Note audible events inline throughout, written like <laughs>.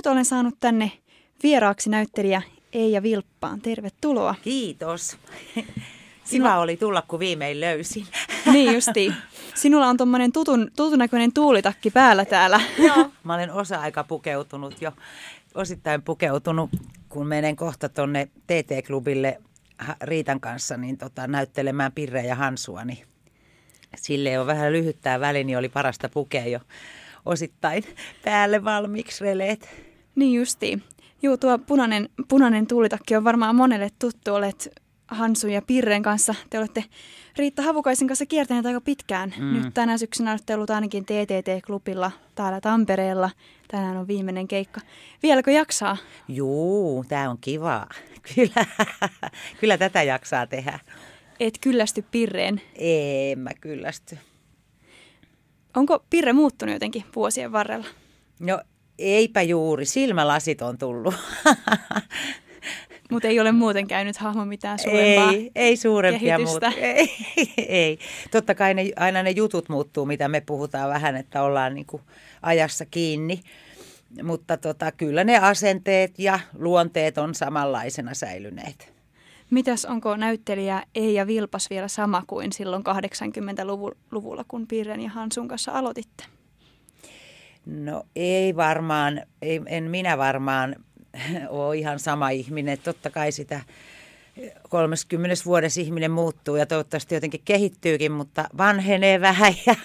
Nyt olen saanut tänne vieraaksi näyttelijä Eija Vilppaan. Tervetuloa. Kiitos. <laughs> Sinua oli tulla, kun viimein löysin. <laughs> Niin justi. Sinulla on tuommoinen tutun, tutun näköinen tuulitakki päällä täällä. <laughs> Joo, mä olen osa-aika pukeutunut jo, osittain pukeutunut, kun menen kohta tuonne TT-klubille Riitan kanssa niin tota, näyttelemään Pirre ja Hansua, niin sille on vähän lyhyttää väli, niin oli parasta pukea jo osittain päälle valmiiksi releet. Niin justi. juu tuo punainen, punainen tuulitakki on varmaan monelle tuttu. Olet Hansu ja Pirren kanssa. Te olette Riitta Havukaisen kanssa kiertäneet aika pitkään. Mm. Nyt tänä syksynä olette ollut ainakin TTT-klubilla täällä Tampereella. Tänään on viimeinen keikka. Vieläkö jaksaa? Juu, tämä on kivaa. <laughs> Kyllä. kyllä tätä jaksaa tehdä. Et kyllästy Pirreen? En mä kyllästy. Onko Pirre muuttunut jotenkin vuosien varrella? No Eipä juuri, silmälasit on tullut. <laughs> Mutta ei ole muuten käynyt hahmo mitään suurempaa Ei, ei suurempia muuta. <laughs> Ei, ei. Totta kai ne, aina ne jutut muuttuu, mitä me puhutaan vähän, että ollaan niinku ajassa kiinni. Mutta tota, kyllä ne asenteet ja luonteet on samanlaisena säilyneet. Mitäs onko näyttelijä Eija Vilpas vielä sama kuin silloin 80-luvulla, kun Pirren ja Hansun kanssa aloititte? No ei varmaan, ei, en minä varmaan <laughs> ole ihan sama ihminen. Totta kai sitä 30 vuodessa ihminen muuttuu ja toivottavasti jotenkin kehittyykin, mutta vanhenee <laughs> vähän ja,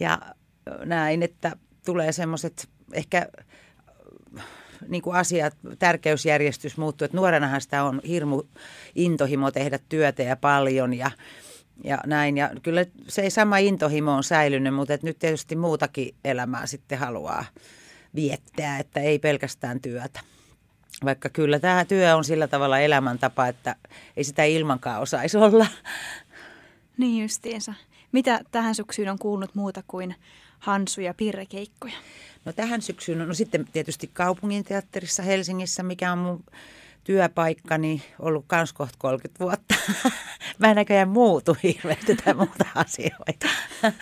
ja näin, että tulee semmoiset ehkä niin kuin asiat, tärkeysjärjestys muuttuu. Että nuorenahan sitä on hirmu intohimo tehdä työtä ja paljon ja, ja näin. Ja kyllä se ei sama intohimo on säilynyt, mutta et nyt tietysti muutakin elämää sitten haluaa viettää, että ei pelkästään työtä. Vaikka kyllä tämä työ on sillä tavalla elämäntapa, että ei sitä ilmankaan osaisi olla. Niin justiinsa. Mitä tähän syksyyn on kuulunut muuta kuin Hansu- ja Pirrekeikkoja? No tähän syksyyn, no sitten tietysti kaupungin teatterissa Helsingissä, mikä on mun työpaikkani ollut kans kohta 30 vuotta. <laughs> Mä en näköjään muutu hirveästi tai muuta asioita. <laughs>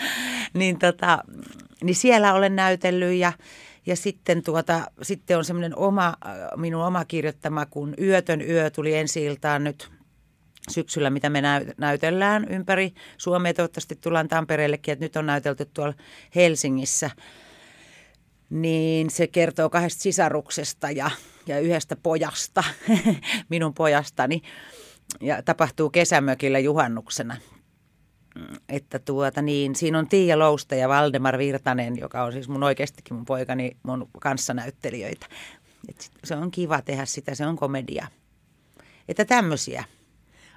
niin, tota, niin siellä olen näytellyt ja, ja sitten, tuota, sitten on semmoinen oma, minun oma kirjoittama, kun Yötön yö tuli ensi iltaan nyt syksyllä, mitä me näytellään ympäri Suomea. Toivottavasti tullaan Tampereellekin, että nyt on näytelty tuolla Helsingissä. Niin se kertoo kahdesta sisaruksesta ja ja yhdestä pojasta, <laughs> minun pojastani, ja tapahtuu kesämökillä juhannuksena. Että tuota niin, siinä on Tiia Lousta ja Valdemar Virtanen, joka on siis mun oikeastikin mun poikani, mun kanssanäyttelijöitä. Et se on kiva tehdä sitä, se on komedia. Että tämmöisiä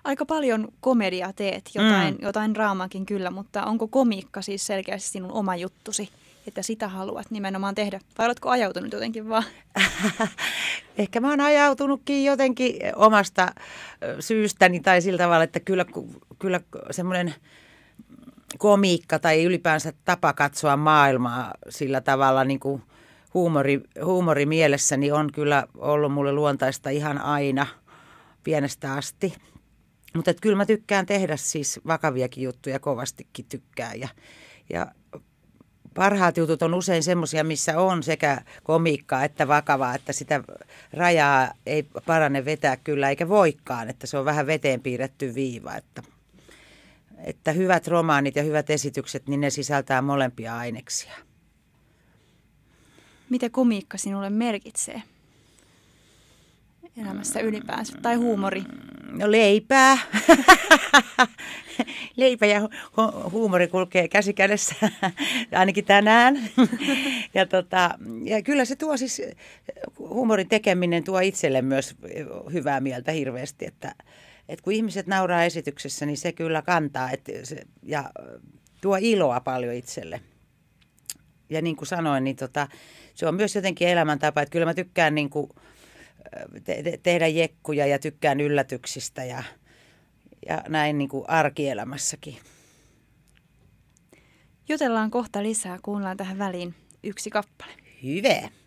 aika paljon komedia teet, jotain, mm. jotain draamaakin kyllä, mutta onko komiikka siis selkeästi sinun oma juttusi? että sitä haluat nimenomaan tehdä? Vai oletko ajautunut jotenkin vaan? <laughs> Ehkä mä oon ajautunutkin jotenkin eh, omasta eh, syystäni tai sillä tavalla, että kyllä, kyllä semmoinen komiikka tai ylipäänsä tapa katsoa maailmaa sillä tavalla niin kuin huumori, huumori mielessäni on kyllä ollut mulle luontaista ihan aina pienestä asti. Mutta kyllä mä tykkään tehdä siis vakaviakin juttuja, kovastikin tykkään ja, ja parhaat jutut on usein semmoisia, missä on sekä komiikkaa että vakavaa, että sitä rajaa ei parane vetää kyllä eikä voikaan, että se on vähän veteen piirretty viiva. Että, että hyvät romaanit ja hyvät esitykset, niin ne sisältää molempia aineksia. Mitä komiikka sinulle merkitsee elämässä ylipäänsä, tai huumori? No leipää. <laughs> Leipä ja hu- huumori kulkee käsi kädessä, <laughs> ainakin tänään. <laughs> ja, tota, ja kyllä se tuo siis, huumorin tekeminen tuo itselle myös hyvää mieltä hirveästi, että, että kun ihmiset nauraa esityksessä, niin se kyllä kantaa et se, ja tuo iloa paljon itselle. Ja niin kuin sanoin, niin tota, se on myös jotenkin elämäntapa, että kyllä mä tykkään niin kuin, te- te- tehdä jekkuja ja tykkään yllätyksistä ja, ja näin niin kuin arkielämässäkin. Jutellaan kohta lisää, kuunnellaan tähän väliin yksi kappale. Hyvä!